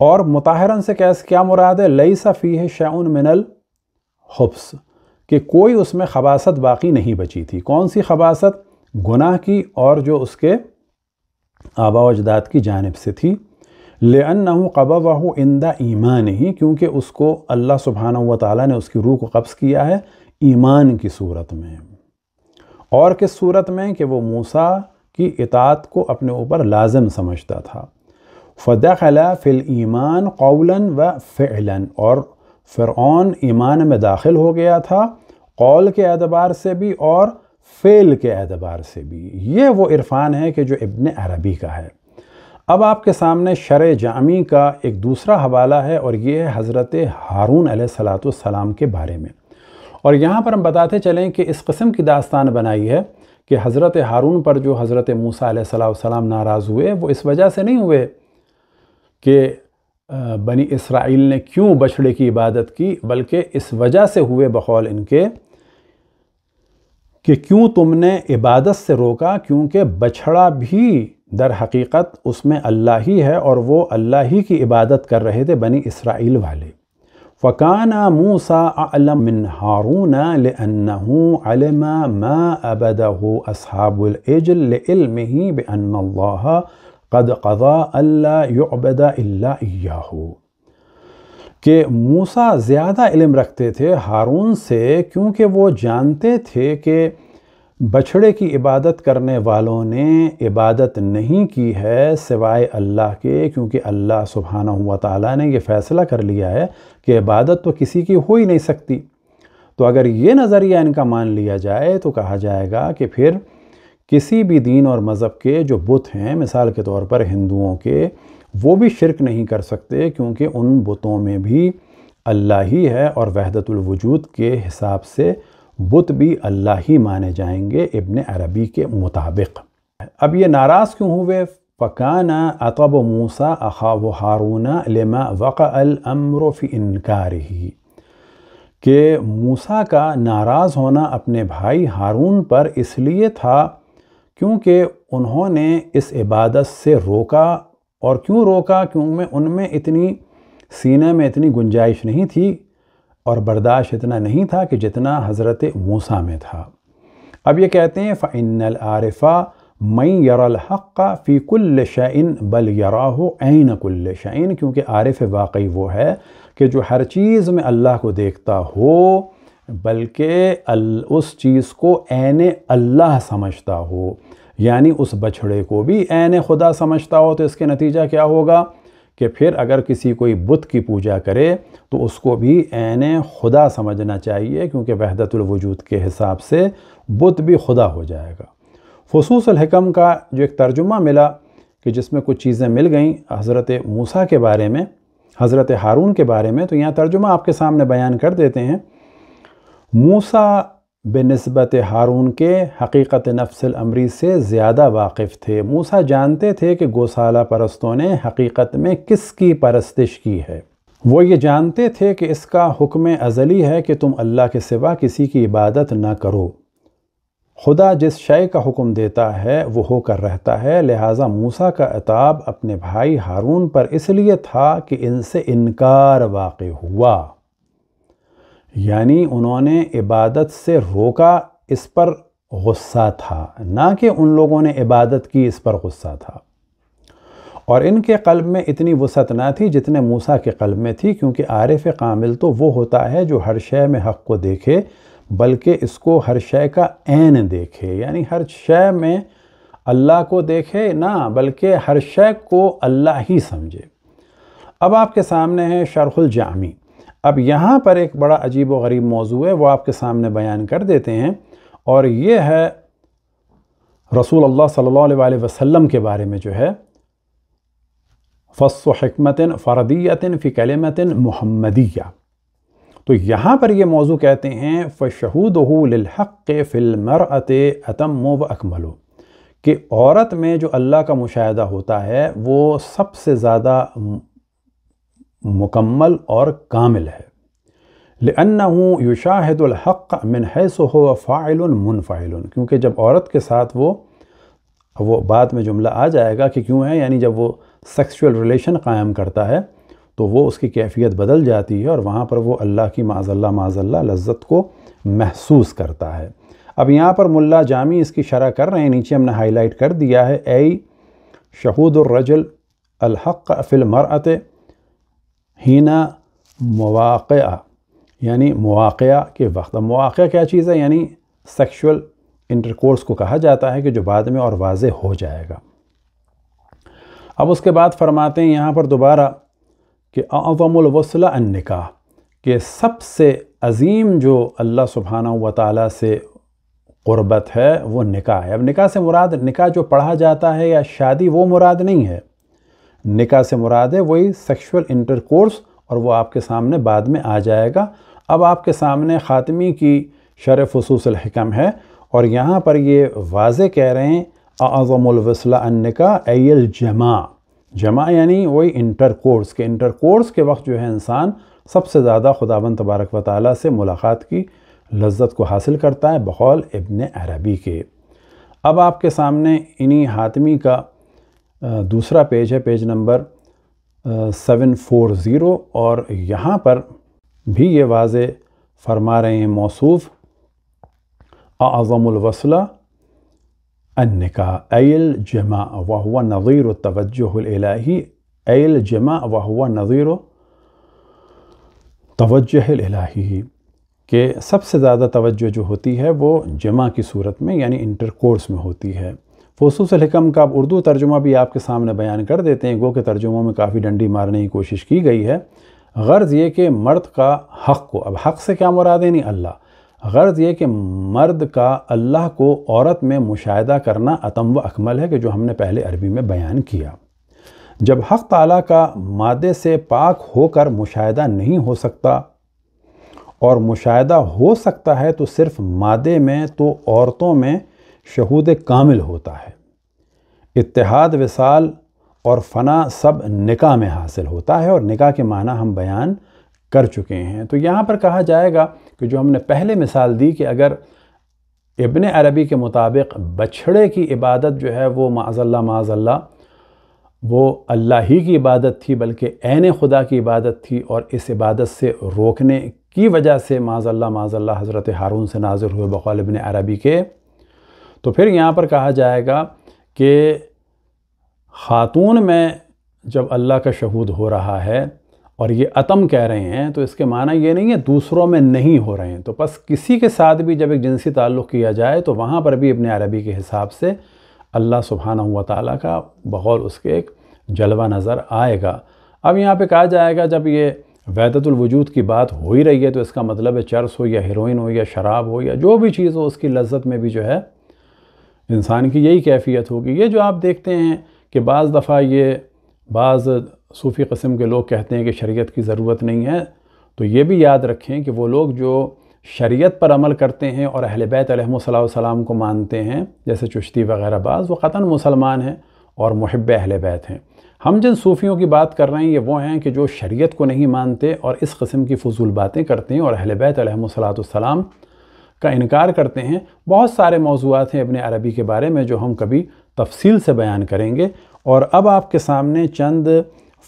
और मुताहरन से कैस क्या मुराद है लई सफ़ी है शाउन मिनल हब्स कि कोई उसमें खबासत बाकी नहीं बची थी कौन सी खबासत गुनाह की और जो उसके आबा अजदाद की जानब से थी लेन कबा वह इंदा ईमान ही क्योंकि उसको अल्लाह सुबहाना व ताली ने उसकी रूह को कब्ज़ किया है ईमान की सूरत में और किस सूरत में कि वो मूसा की इतात को अपने ऊपर लाजम समझता था फ़दखला फ़िल ईमान कौलन व फ़िलन और फ़िरौन ईमान में दाखिल हो गया था कौल के एतबार से भी और फ़ेल के एतबार से भी ये वो इरफान है कि जो इबन अरबी का है अब आपके सामने शर जामी का एक दूसरा हवाला है और ये है हज़रत हारून सलाम के बारे में और यहाँ पर हम बताते चलें कि इस कस्म की दास्तान बनाई है कि हज़रत हारून पर जो हज़रत मूसा सलाम नाराज़ हुए वो इस वजह से नहीं हुए कि बनी इसराइल ने क्यों बछड़े की इबादत की बल्कि इस वजह से हुए बखौल इनके कि क्यों तुमने इबादत से रोका क्योंकि बछड़ा भी दर हकीकत उसमें अल्लाह ही है और वो अल्लाह ही की इबादत कर रहे थे बनी इसराइल वाले فكان موسى أعلم من هارون لأنه علم ما أبده أصحاب الإجل لعلمه بأن الله قد قضى ألا يعبد إلا إياه कि मूसा ज़्यादा इल्म रखते थे हारून से क्योंकि वो जानते थे कि बछड़े की इबादत करने वालों ने इबादत नहीं की है सिवाय अल्लाह के क्योंकि अल्लाह सुबहाना हुआ ताला ने ये फ़ैसला कर लिया है कि इबादत तो किसी की हो ही नहीं सकती तो अगर ये नज़रिया इनका मान लिया जाए तो कहा जाएगा कि फिर किसी भी दीन और मज़हब के जो बुत हैं मिसाल के तौर पर हिंदुओं के वो भी शिरक नहीं कर सकते क्योंकि उन बुतों में भी अल्लाह ही है और वहदतुलवजूद के हिसाब से बुत भी अल्लाह ही माने जाएंगे इब्ने अरबी के मुताबिक अब ये नाराज़ क्यों हुए فكان عطب موسى أخاه هارون لما وقع الأمر في इनकारिही कि मूसा का नाराज़ होना अपने भाई हारून पर इसलिए था क्योंकि उन्होंने इस इबादत से रोका और क्यों रोका क्योंकि उनमें इतनी सीने में इतनी गुंजाइश नहीं थी और बर्दाश्त इतना नहीं था कि जितना हज़रत मूसा में था अब ये कहते हैं फ़ाइनल आरिफ़ा मई यरल हक़ फ़ी कुल शाइन बल यरा हो ऐन कुल शाइन क्योंकि आरफ़ वाकई वो है कि जो हर चीज़ में अल्लाह को देखता हो बल्कि उस चीज़ को ऐन अल्लाह समझता हो यानी उस बछड़े को भी ऐन खुदा समझता हो तो इसके नतीजा क्या होगा कि फिर अगर किसी कोई बुत की पूजा करे तो उसको भी ऐन खुदा समझना चाहिए क्योंकि वहदतुलवजूद के हिसाब से बुत भी खुदा हो जाएगा खसूस हकम का जो एक तर्जुमा मिला कि जिसमें कुछ चीज़ें मिल गईं हज़रत मूसा के बारे में हज़रत हारून के बारे में तो यहाँ तर्जुमा आपके सामने बयान कर देते हैं मूसा बनस्बत हारून के हकीकत नफसल अमरी से ज़्यादा वाकिफ़ थे मूसा जानते थे कि गोसाला परस्तों ने हकीकत में किसकी परस्तिश की है वो ये जानते थे कि इसका हुक्म अज़ली है कि तुम अल्लाह के सिवा किसी की इबादत ना करो खुदा जिस शय का हुक्म देता है वो होकर रहता है लिहाजा मूसा का अताब अपने भाई हारून पर इसलिए था कि इनसे इनकार वाक़ हुआ यानी उन्होंने इबादत से रोका इस पर गुस्सा था ना कि उन लोगों ने इबादत की इस पर गुस्सा था और इनके कल्ब में इतनी वसत ना थी जितने मूसा के कल्ब में थी क्योंकि आरिफ कामिल तो वो होता है जो हर शय में हक़ को देखे बल्कि इसको हर शय का ऐन देखे यानी हर शय में अल्लाह को देखे ना बल्कि हर शय को अल्लाह ही समझे अब आपके सामने है शरहुल जामी अब यहाँ पर एक बड़ा अजीब व गरीब मौजू है वो आपके सामने बयान कर देते हैं और ये है रसूल अल्लाह सल्लल्लाहु अलैहि वसल्लम के बारे में जो है फ़स्मतिन फ़रदियतिन फ़िकलमतिन मोहम्मदिया तो यहाँ पर ये मौजू कहते हैं फ़शहूद मर अत अतम व अकमलो कि औरत में जो अल्लाह का मुशाह होता है वो सबसे ज़्यादा मुकम्मल और कामिल है लन्ना युशाहदुलहक़ मिन हैसो फ़ाइल मुनफ़ाइल क्योंकि जब औरत के साथ वो वो बाद में जुमला आ जाएगा कि क्यों है यानी जब वो सेक्सुअल रिलेशन कायम करता है तो वो उसकी कैफियत बदल जाती है और वहाँ पर वो अल्लाह की माजल्ला माजल्ला लज्जत को महसूस करता है अब यहाँ पर मुल्ला जामी इसकी शरह कर रहे हैं नीचे हमने हाईलाइट कर दिया है ए शहूदरजल अलहक़ फ़िल मरअत हीना मवाक़ यानी मवाक़ा के वक्त अब क्या चीज़ है यानी सेक्शुअल इंटरकोर्स को कहा जाता है कि जो बाद में और वाज हो जाएगा अब उसके बाद फरमाते हैं यहाँ पर दोबारा कि अज़मलवसला निका के सबसे अजीम जो अल्लाह सुबहाना व से क़ुरबत है वो निका है अब निका से मुराद निका जो पढ़ा जाता है या शादी वो मुराद नहीं है निका से मुराद है वही सेक्शुअल इंटरकोर्स और वो आपके सामने बाद में आ जाएगा अब आपके सामने ख़ात्मी की शर फसूसम है और यहाँ पर ये वाज कह रहे हैं अज़मलवसला निका एल जमा जमा यानी वही इंटरकोर्स के इंटर कोर्स के वक्त जो है इंसान सबसे ज़्यादा खुदाबंद तबारक व ताली से मुलाकात की लज्जत को हासिल करता है बहौल इबन अरबी के अब आपके सामने इन्हीं हातमी का दूसरा पेज है page number seven four zero और यहाँ पर भी ये वाज फरमा रहे हैं मौसूफ़ आज़मलवसला النكاح أي الجماع وهو نظير التوجه الإلهي أي الجماع وهو نظير तोज्जह इलाही के सबसे ज़्यादा तवज्जो जो होती है वो जमा की सूरत में यानी इंटरकोर्स में होती है फसूस हकम का अब उर्दू तर्जुमा भी आपके सामने बयान कर देते हैं गो के तर्जुमों में काफ़ी डंडी मारने की कोशिश की गई है गर्ज़ ये कि मर्द का हक़ को अब हक़ से क्या मुराद है नहीं अल्लाह गर्ज ये कि मर्द का अल्लाह को औरत में मुशाह करना अतम व अकमल है कि जो हमने पहले अरबी में बयान किया जब हक़ तला का मादे से पाक होकर मुशाह नहीं हो सकता और मुशाह हो सकता है तो सिर्फ मादे में तो औरतों में शहूद कामिल होता है इतिहाद विसाल और फना सब निका में हासिल होता है और निका के माना हम बयान कर चुके हैं तो यहाँ पर कहा जाएगा कि जो हमने पहले मिसाल दी कि अगर इबन अरबी के मुताबिक बछड़े की इबादत जो है वो माजल्ला माजल्ला वो अल्लाह ही की इबादत थी बल्कि ऐन खुदा की इबादत थी और इस इबादत से रोकने की वजह से माजल्ला माजल्ला हज़रत हारून से नाजिल हुए बकौल इबन अरबी के तो फिर यहाँ पर कहा जाएगा कि ख़ातून में जब अल्लाह का शहूद हो रहा है और ये अतम कह रहे हैं तो इसके माना ये नहीं है दूसरों में नहीं हो रहे हैं तो बस किसी के साथ भी जब एक जिनसी ताल्लुक़ किया जाए तो वहाँ पर भी अपने अरबी के हिसाब से अल्लाह सुबहाना हुआ ताली का बहुत उसके एक जलवा नज़र आएगा अब यहाँ पे कहा जाएगा जब ये वैदतुलवजूद की बात हो ही रही है तो इसका मतलब है चर्स हो या हिरोइन हो या शराब हो या जो भी चीज़ हो उसकी लज्जत में भी जो है इंसान की यही कैफियत होगी ये जो आप देखते हैं कि बाज़ दफ़ा ये बाज़ सूफ़ी कस्म के लोग कहते हैं कि शरीयत की ज़रूरत नहीं है तो ये भी याद रखें कि वो लोग जो शरीयत पर अमल करते हैं और अहल बैत को मानते हैं जैसे चुश्ती वगैरह बाज वो ख़तन मुसलमान हैं और महब अहल बैत हैं हम जिन सूफ़ियों की बात कर रहे हैं ये वो हैं कि जो शरीयत को नहीं मानते और इस कस्म की फजूल बातें करते हैं और अहल बैत का इनकार करते हैं बहुत सारे मौजूद हैं अपने अरबी के बारे में जो हम कभी तफसील से बयान करेंगे और अब आपके सामने चंद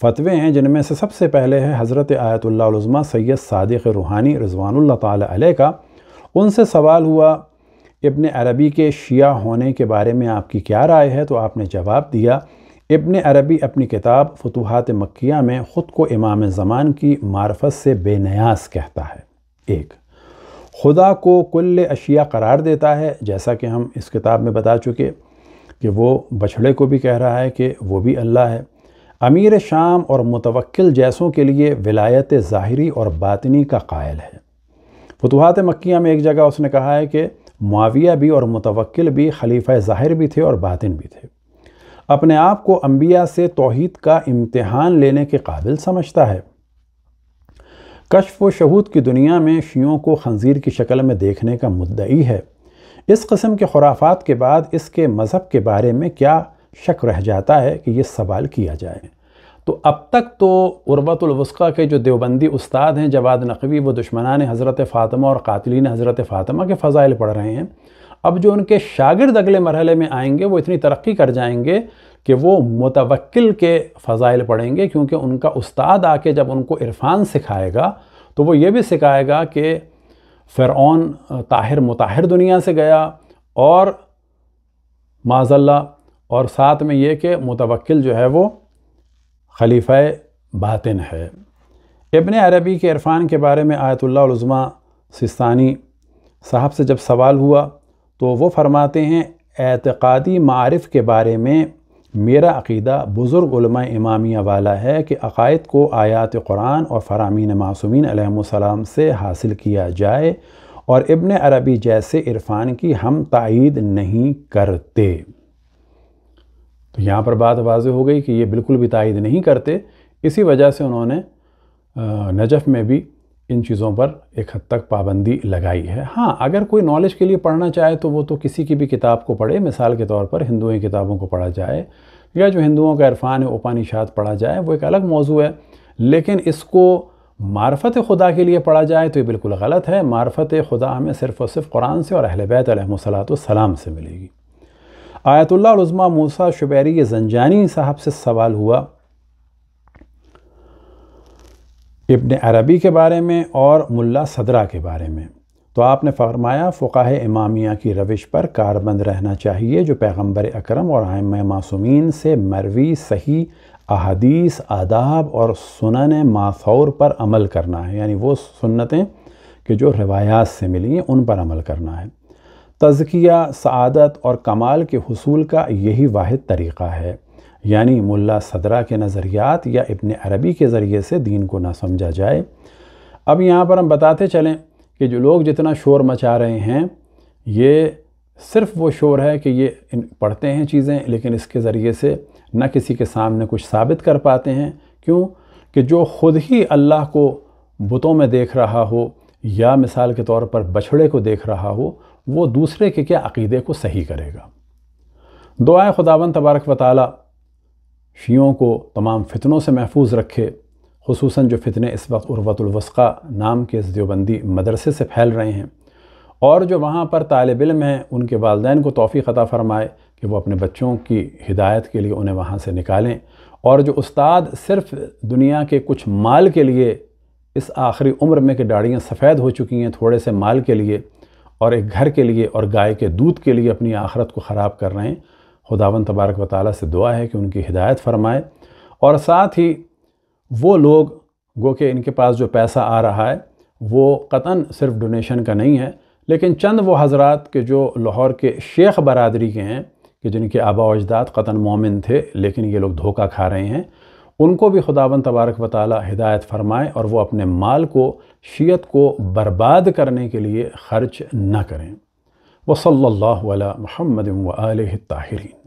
फतवे हैं जिनमें से सबसे पहले है हज़रत आयतुल्लाज़मा सैयद सदक़ रूहानी रजवान ताल का उनसे सवाल हुआ इबन अरबी के शिया होने के बारे में आपकी क्या राय है तो आपने जवाब दिया इबन अरबी अपनी किताब फतूहत मक्या में ख़ुद को इमाम ज़मान की मार्फत से बेनयास कहता है एक खुदा को कुल अशिया करार देता है जैसा कि हम इस किताब में बता चुके कि वो बछड़े को भी कह रहा है कि वो भी अल्लाह है अमीर शाम और मुतवक्किल जैसों के लिए विलायत ज़ाहरी और बातनी का कायल है फतवात मक्या में एक जगह उसने कहा है कि मुआविया भी और मुतवक्किल भी खलीफा ज़ाहिर भी थे और बातिन भी थे अपने आप को अम्बिया से तोहद का इम्तहान लेने के काबिल समझता है कशफ व शहूद की दुनिया में शियों को खंजीर की शक्ल में देखने का मुद्दई है इस कस्म के खुराफात के बाद इसके मज़हब के बारे में क्या शक रह जाता है कि ये सवाल किया जाए तो अब तक तो उर्वतुलवस्का के जो देवबंदी उस्ताद हैं जवाद नकवी व दुश्मनान हज़रत फ़ातिमा और कातिलीन हज़रत फ़ातिमा के फ़ज़ाइल पढ़ रहे हैं अब जो उनके शागिर्द अगले मरहले में आएंगे वो इतनी तरक्की कर जाएंगे कि वो मुतवक्ल के फ़ज़ाइल पढ़ेंगे क्योंकि उनका उस्ताद आके जब उनको इरफ़ान सिखाएगा तो वो ये भी सिखाएगा कि फ़िरौन ताहिर मुताहिर दुनिया से गया और माजल्ला और साथ में ये कि मुतवक्ल जो है वो खलीफ़ बातिन है इबन अरबी के इरफान के बारे में आयतुल्लाज़मा सिस्तानी साहब से जब सवाल हुआ तो वो फरमाते हैं एतक़ादी मारफ़ के बारे में मेरा अकीदा बुज़ुर्ग इमामिया वाला है कि अकायद को आयात कुरान और फ़रामीन मासूमिन सलाम से हासिल किया जाए और इबन अरबी जैसे इरफान की हम तइद नहीं करते तो यहाँ पर बात वाज हो गई कि ये बिल्कुल भी तायद नहीं करते इसी वजह से उन्होंने नजफ़ में भी इन चीज़ों पर एक हद तक पाबंदी लगाई है हाँ अगर कोई नॉलेज के लिए पढ़ना चाहे तो वो तो किसी की भी किताब को पढ़े मिसाल के तौर पर हिंदुओं की किताबों को पढ़ा जाए या जो हिंदुओं का इरफान है उपानिशात पढ़ा जाए वो एक अलग मौजू है लेकिन इसको मार्फत खुदा के लिए पढ़ा जाए तो ये बिल्कुल गलत है मार्फत खुदा हमें सिर्फ़ और सिर्फ कुरान से और अहल बैतम सलाम से मिलेगी आयतुल्लाज़मा मूसा शुबैरी जंजानी साहब से सवाल हुआ इब्न अरबी के बारे में और मुल्ला सदरा के बारे में तो आपने फरमाया फ़ुकाह इमामिया की रविश पर कारबंद रहना चाहिए जो पैगंबर अकरम और आम मासूमीन से मरवी सही अहादीस आदाब और सुनन माथौर पर अमल करना है यानी वो सुन्नतें कि जो रवायात से मिली हैं उन पर अमल करना है तज़किया सदत और कमाल के हसूल का यही वाद तरीक़ा है यानी मुल्ला सदरा के नज़रियात या इबन अरबी के ज़रिए से दीन को ना समझा जाए अब यहाँ पर हम बताते चलें कि जो लोग जितना शोर मचा रहे हैं ये सिर्फ वो शोर है कि ये पढ़ते हैं चीज़ें लेकिन इसके ज़रिए से न किसी के सामने कुछ साबित कर पाते हैं क्यों कि जो ख़ुद ही अल्लाह को बुतों में देख रहा हो या मिसाल के तौर पर बछड़े को देख रहा हो वो दूसरे के क्या अकीदे को सही करेगा दुआ खुदावन तबारक वाली शियों को तमाम फितनों से महफूज रखे खसूस जो फितने इस वक्त उर्वतुलवस्का नाम के इस देवबंदी मदरसे से फैल रहे हैं और जो वहाँ पर तालब इम हैं उनके वालदेन को तोफ़ी ख़ता फ़रमाए कि वह अपने बच्चों की हिदायत के लिए उन्हें वहाँ से निकालें और जो उस्ताद सिर्फ़ दुनिया के कुछ माल के लिए इस आखिरी उम्र में कि दाढ़ियाँ सफ़ेद हो चुकी हैं थोड़े से माल के लिए और एक घर के लिए और गाय के दूध के लिए अपनी आखरत को ख़राब कर रहे हैं खुदावन तबारक व ताली से दुआ है कि उनकी हिदायत फरमाए और साथ ही वो लोग गो के इनके पास जो पैसा आ रहा है वो कतन सिर्फ डोनेशन का नहीं है लेकिन चंद वो हजरत के जो लाहौर के शेख बरदरी के हैं कि जिनके आबा अजदाद कतन मोमिन थे लेकिन ये लोग धोखा खा रहे हैं उनको भी खुदावन तबारक व ताली हिदायत फरमाए और वो अपने माल को शीयत को बर्बाद करने के लिए खर्च न करें वसल्ला महमद व ताहरीन